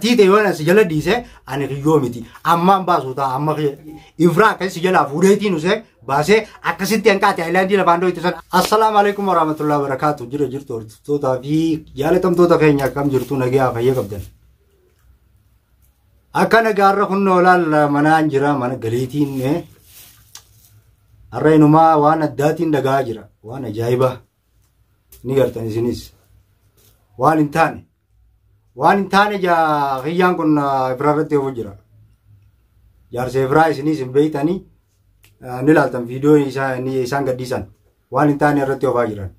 ti te waan si jala dhiise ane kiyyoo miti Amma mba suta amma ifra ka si jalaa fuudheetiin usee baasee akkasitti hanqaate haayilaandii lafaan dhooyte sana assalaamu alaikum warahmatullahi wabarakaatu jira jirtu hordofootaa fi jaalatamtoota keenya akkam jirtu nagayaa fayyee qabdan. Akka nagaarra humna olaanaa na jira mana galiitiin harra inumaa wana addaatiin dhagaa jira jai ba ni gartan isinis waan waan hin ja kiyyaan kun uh, birarratti wujira jira. Jaarsee biraa isinis hin beektanii ni uh, ilaaltan viidiyoo isaan gaddiisan waan hin taane irratti ofaa jiran.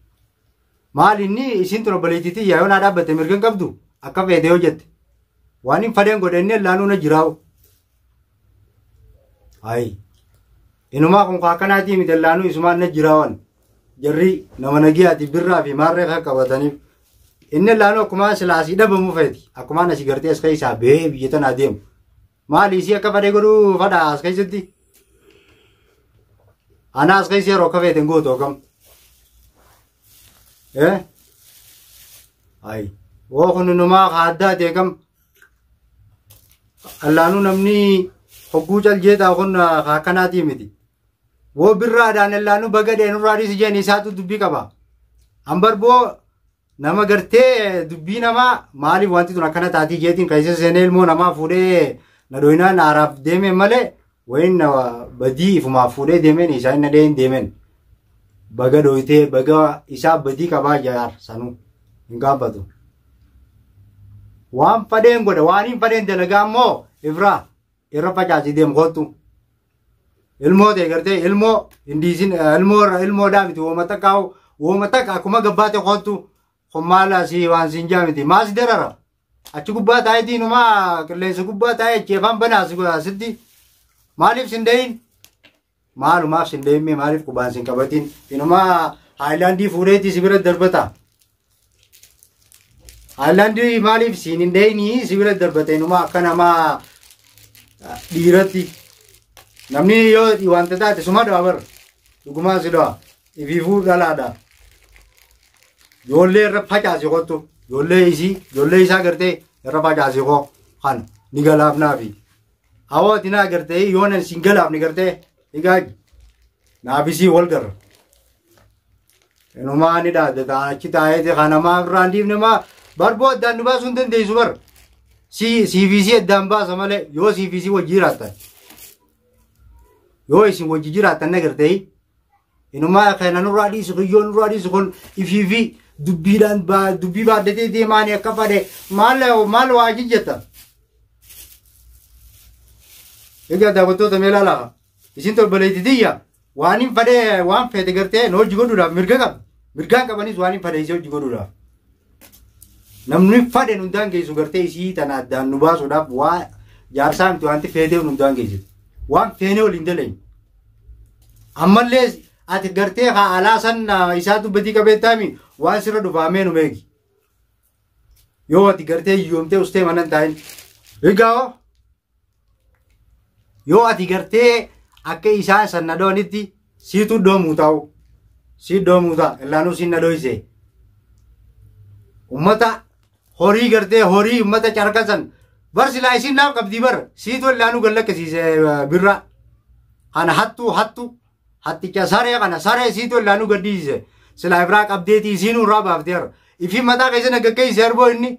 Maal inni isin tura baleetiitii ya haa dhaabatte da hin mirgen akka feete de ojet wanin faden godhe inni lanu na jiraawo. ai inuma kun akkanaatii miti laanuu isumaan na jirawan jerri na nagiyaati birra fi marre ka kabatani inni illaan akkuma silaasii dhabamu feeti akkuma nasi gartee as keessaa bee biyya tanaa deemu maali isii akka fadhee godhuu fadhaa as keessatti ana as keessee yeroo akka feeten gootu akkam eh ay woo kun numaa addaa ta'e kam allaanuu namni hogguu caljeetaa kun akkanaatii miti woo birraadhaan allaanuu baga dheenurraa dhiisi jeen isaatu dubbii qaba Ambar bo nama gartee dubbii namaa maaliif wanti tun akkana taatii keetiin keessa seenee ilmoo namaa fuudhee na dhooyinaan haaraaf deeme malee wayiin na badii ifumaaf fuudhee deemeen isaan na dheen deemeen baga dhooytee baga isaa badii qabaa jaar sanuu hin gaafatu. Waan fadeen godha waan hin fadeen dalagaa immoo ifraa irra facaasii deemu kottu. Ilmoo ta'e gartee ilmoo hindiisin ilmoo irra ilmoo dhaabiti wooma takkaa'u wooma takka akkuma gabbaate kottu. hommaala si waan siin jaamiti maas darara achi gubbaa taayitii numaa qilleensa gubbaa taaye jeefaan banaa asitti maaliif sin deeyin maalumaaf sin deeyin maaliif qubaan sin qabatiin inumaa haayilaandii fuudheetii si bira darbata haayilaandii maaliif siin hin deeyinii si bira darbata inumaa akka namaa dhiiratti namni yoo wanta taate suma dhawa bara dhugumaa si dhawa ifiifuu dhalaadha. 요래 럽하 자시고 또 요래 이시 요래 이사 그때 럽하 자시고 आप 니가 랍나비 아워 करते ना 요는 सी होल कर नुमा नहीं डाल देता दाना चिताए ते खाना माँ रांडीव ने माँ बर बहुत दंडबा सुनते देश भर सी सी सी दंबा समले यो सी वो जी रहता है यो इसी वो जी रहता ना करते ही इनुमा खाना नुरादी सुख यो नुरादी सुख इफीवी ba dubbiidhaan dubbii de deemaanii akka fadhe malo malo waa ega da boto mee melala isin to didiya wanin hin wan waan de gartee no jigodu da mirga ga qaba. Mirgaan qabanis waan hin fadheessee hojii godhuudhaaf. Namni fadhe nu daangeessu gartee isii tana addaan nu ba da wa baasuudhaaf sam to anti wanti feetee nu daangeessitu. Waan feenee waliin daleenyu. Ammallee ati gartee haalaa san isaa dubbatii qabeettaami waan sirra dhufaamee nu meegi yoo ati gartee hiyyoomtee ustee manan ta'in higgaawo yoo ati gartee akka isaan san nadoonitti siitu doomuu ta'u si doomuu ta'a illaanuu si nadoise ummata horii gartee horii ummata carkasan bar silaa isin naaf qabdii bar siitu illaanuu gallakkisiise eh, birra kana hatu hattu hatticha saree kana saree siitu illaanuu gaddisiise sila ibrak update izinu rab baafteera. Ifi mata keessan akka kai zerbo ini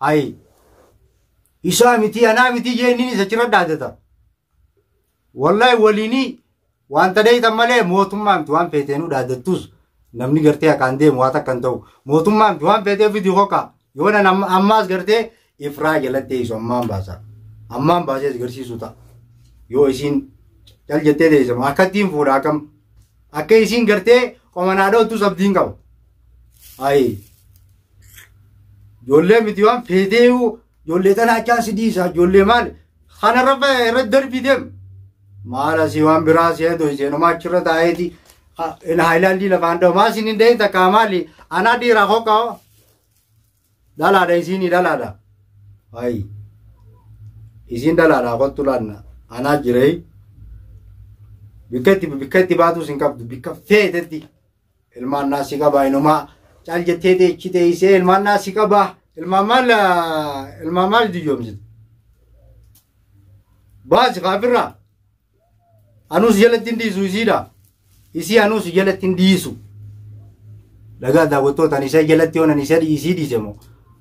ai isa miti ana miti jeenniin isa da daatata. Wallahi waliinii wanta dheeytan malee mootummaamti waan da dhaadattus namni gartee akaan deemu waa takkan ta'u. Mootummaamti waan feetee nam hokaa yoonan ifra gartee iso jalatti eessu ammaan baasa. gerti suta. agarsiisu isin. Yoo isiin cal jettee deessisu akkattiin pura akkam akka Coronado to something out. Aye. Jolle miti waan fedeu jolle tanaa caasidi isaa jolle maal kanarra fa'e irratti darbiteem. Maala si waan biraa seetu iseenumaa achirra taa'eeti. Haayilaandii lafaan dhawu maa isin hin deeyin takkaa maali anaa dhiiraa hoqqaa dhalaadha isinii dhalaadha. Ayi isin dhalaadha kottu laanna anaa jiree bikka itti bikka itti baatus hin qabdu bikka feetetti. ilman nasikaba inuma çal gitti de iki deyse ilman nasikaba ilmamal ilmamal diyorum zid. Baz gafira. Anus geletin diisu zida. Isi anus geletin diisu. Daga da goto tan isa geletti onan isa isi dicemo.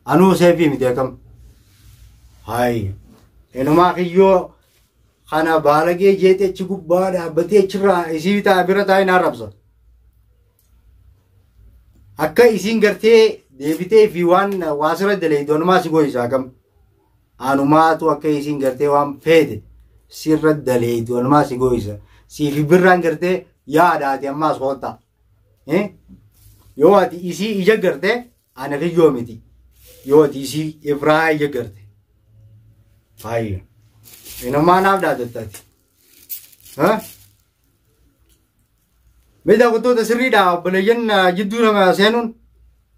Anus hefi mi dekam. Hay. Elma yo, kana balage jete chigubbada bate chira isi ta birata ina rabsa. akka isin gartee deebitee fi waan waasira dalee donumaa si gooyisaa kam anumaatu akka isin gartee waan feete sirra dalee donumaa si gooyisa siifi birraan gartee yaadaati ammaas hoota yoo ati isii ija garte ana kiyyoo miti yoo ati isii ifraa ija garte faayya inummaa naaf dhaadattati tu seri miidhagtoota sirriidha obboleeyyan jitu nama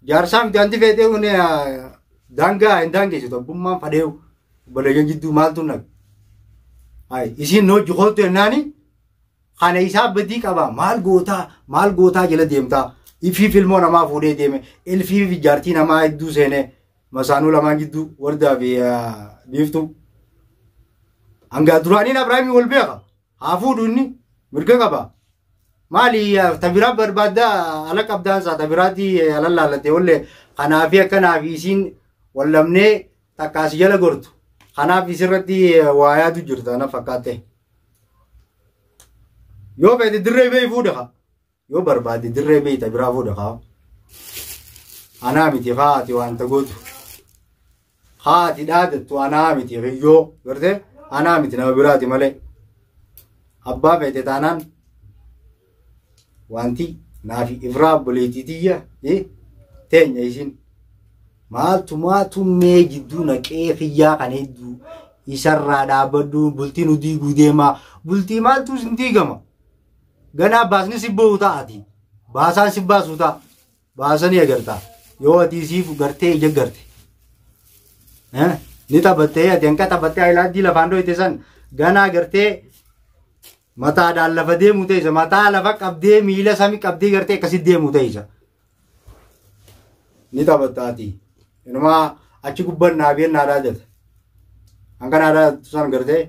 Jar sam tu anti fete seenuun jaarsaa miti wanti feetee kun daangaa hin daangeessitu abbummaan fadheewu obboleeyyan jidduu maaltu nabe isiin noo jikoottu yennaani kana isaa badii qaba maal gootaa maal gootaa jala deemtaa ifiif ilmoo namaa fuudhee deeme ilfiif jaartii namaa hedduu seenee masaanuu lamaan jidduu wardaa fi biiftuu hangaa duraaniin abrahaamii wal beeka haa Afu inni mirga qaba. مالي تبرا بربادا على كبدا تبرادي على الله تقول خنافيا كنافيسين ولا منى تكاسيا لغرد خنافيسرتي وايا تجرد أنا فكاته يو بيت دري بي فودها يو بربادي دري بي تبرا فودها أنا متي فاتي وأنت تقول خاتي دادت وأنا متي غيو غردي أنا متي نبراتي مالي أبا بيت تانان wanti ifra boleti obboleettii tiyya eh, tenya isin maaltumaatumee jidduu kane du kan hedduu badu bultinu di gudema, bulti mal tu sinti gama. Gana basni si uta ta'ati basa si suta basa baasanii agarta yo ati siif gartee ija garte eh, ni taphattee ati hanqa taphattee di la bando itesan Gana gartee Mata ada lava mutai mata lafa deemuu ta'isa mataa mila sami miila samii qabdee gartee akkasii mutai ta'isa. Ni taphattaatii. Inumaa achi gubbaan naabeen nara jata. angka naadaa tusan gartee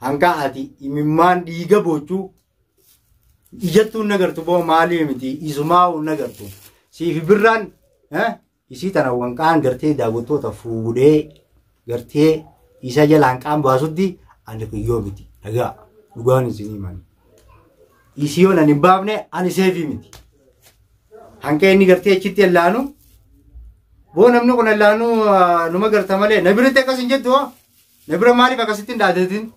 angka ati imimmaan dhiiga bochuu ijattuun nagartu boo maalii miti isumaa'uun si fibran eh? Isi tana wanqaan gartee daawwattoota fuudhee ta isa jala isa jalan ani kun yoo miti dhagaa dhugaan zini mani. Isii yoo nan ne ani sevi miti. Hanqeenni gartee achitti elanu. Bo namni kun allaanuu ah, numa garta malee na biratti akkas hin jettu na bira maaliif akkasitti hin eh? dhaatetin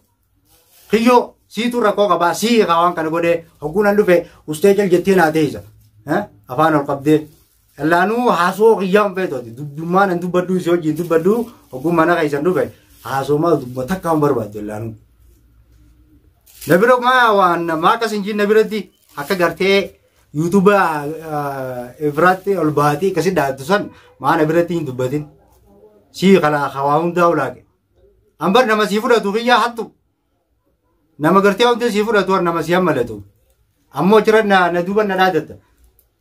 kiyyoo siitu rakkoo qabaa si egaa waan kana godhee hokuna nan dhufe ustee cal jettee naa teessa afaan ol qabdee allaanuu haasoo kiyyaa hin feetooti dubbummaa nan dubbaddu isii hojii badu hokuma na keessan dhufe Nabiro ma wan, na akkas hin jinne biratti akka gartee yuutuuba biraatti eh, ol baatee akkasii dhaattu san maa Si kala hawaa hundaa lagi. Ambar nama sii fudhatu kiyyaa hatu. Nama gartee hundi sii fudhatu war nama sii hammalatu. ammo chira na na duuba na dhaatatta.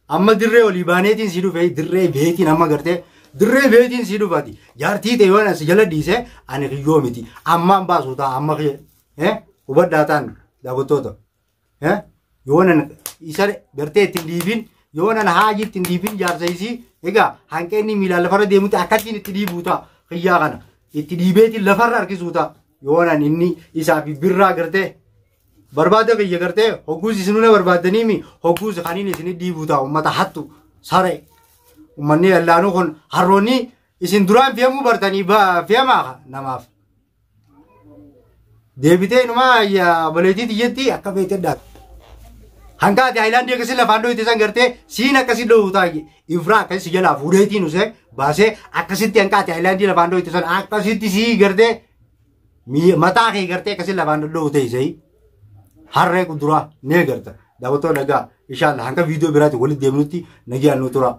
Amma dirree olii baaneetiin sii dhufee dirree beetiin amma gartee dirree beetiin sii dhufaati. Jaartii te waan si jala dhiise ane kiyyoo miti. amma Amma ta'a amma eh hubadhaataan daawwattoota. Yoonan isa gartee ittiin dhiibin yoonan haajii ittiin dhiibin jaarsa isii egaa hanqeenni miilaan lafarra deemutti akkasiin itti dhiibuu ta'a xiyyaa kana itti dhiibeetiin lafarra harkisuu ta'a yoonan inni isaaf birraa gartee barbaada biyya gartee hogguus isinuu barbaadaniimi hogguus kaniin isinii dhiibuu ta'a uummata hattu saree ummanni allaanuu kun harroonni isin duraan fe'amuu bartanii fe'amaa namaaf. Deebitee inumaa baleetiiti jetti akka beekte dha. Hanga ati haayilaandii akkasii lafaan dhohite san gartee siin akkasii dhohutaa ifraa akkasii jalaa fuudheetii nusee baasee akkasitti hanga ati haayilaandii lafaan dhohite san akkasitti sii gartee mataa kee gartee akkasii lafaan dhohute isee harree kuduraa nee garta. Daawwattoonni dhagaa ishaan hanga viidiyoo biraatti walitti deemnutti nagaan nu tura.